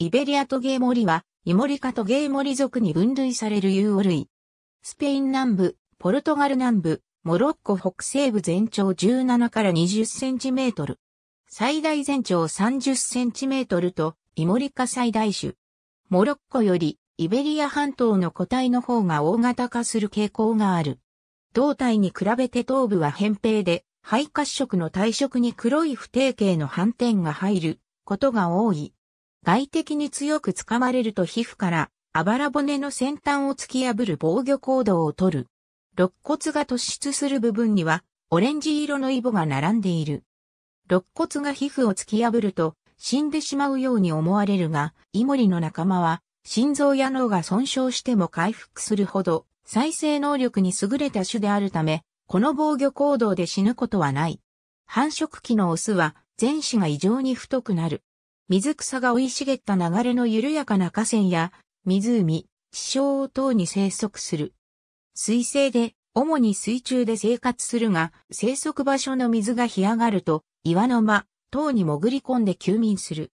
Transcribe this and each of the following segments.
イベリアトゲイモリは、イモリカとゲイモリ族に分類される有オ類。スペイン南部、ポルトガル南部、モロッコ北西部全長17から20センチメートル。最大全長30センチメートルと、イモリカ最大種。モロッコより、イベリア半島の個体の方が大型化する傾向がある。胴体に比べて頭部は扁平で、肺褐色の体色に黒い不定形の斑点が入ることが多い。外敵に強く掴まれると皮膚からあばら骨の先端を突き破る防御行動をとる。肋骨が突出する部分にはオレンジ色のイボが並んでいる。肋骨が皮膚を突き破ると死んでしまうように思われるが、イモリの仲間は心臓や脳が損傷しても回復するほど再生能力に優れた種であるため、この防御行動で死ぬことはない。繁殖期のオスは前肢が異常に太くなる。水草が生い茂った流れの緩やかな河川や、湖、地上等に生息する。水生で、主に水中で生活するが、生息場所の水が干上がると、岩の間、等に潜り込んで休眠する。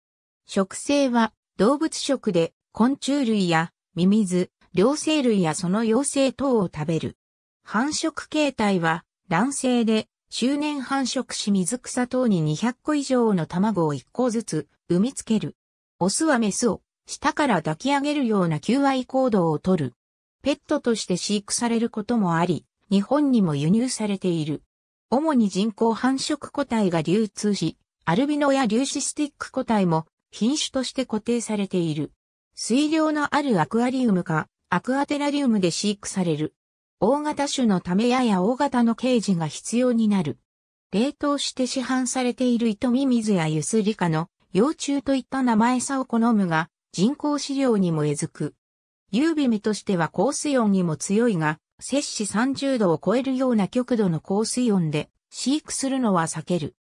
食性は、動物食で、昆虫類や、ミミズ、両生類やその幼生等を食べる。繁殖形態は、卵生で、周年繁殖し水草等に200個以上の卵を1個ずつ産みつける。オスはメスを下から抱き上げるような求愛行動をとる。ペットとして飼育されることもあり、日本にも輸入されている。主に人工繁殖個体が流通し、アルビノや粒子スティック個体も品種として固定されている。水量のあるアクアリウムか、アクアテラリウムで飼育される。大型種のためやや大型のケージが必要になる。冷凍して市販されている糸ミミズやユスリカの幼虫といった名前さを好むが、人工飼料にもえずく。優美目としては高水温にも強いが、摂氏30度を超えるような極度の高水温で飼育するのは避ける。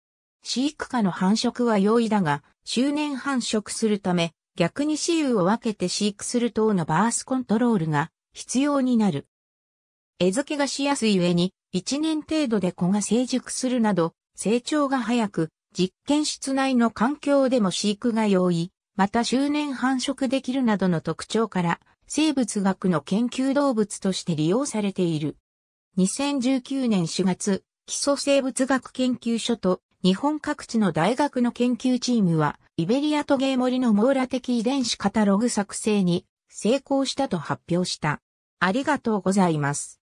飼育下の繁殖は容易だが、周年繁殖するため、逆に飼育を分けて飼育する等のバースコントロールが必要になる。餌付けがしやすい上に、1年程度で子が成熟するなど、成長が早く、実験室内の環境でも飼育が容易、また周年繁殖できるなどの特徴から、生物学の研究動物として利用されている。2019年4月、基礎生物学研究所と日本各地の大学の研究チームは、イベリアトゲイモリの網羅的遺伝子カタログ作成に成功したと発表した。ありがとうございます。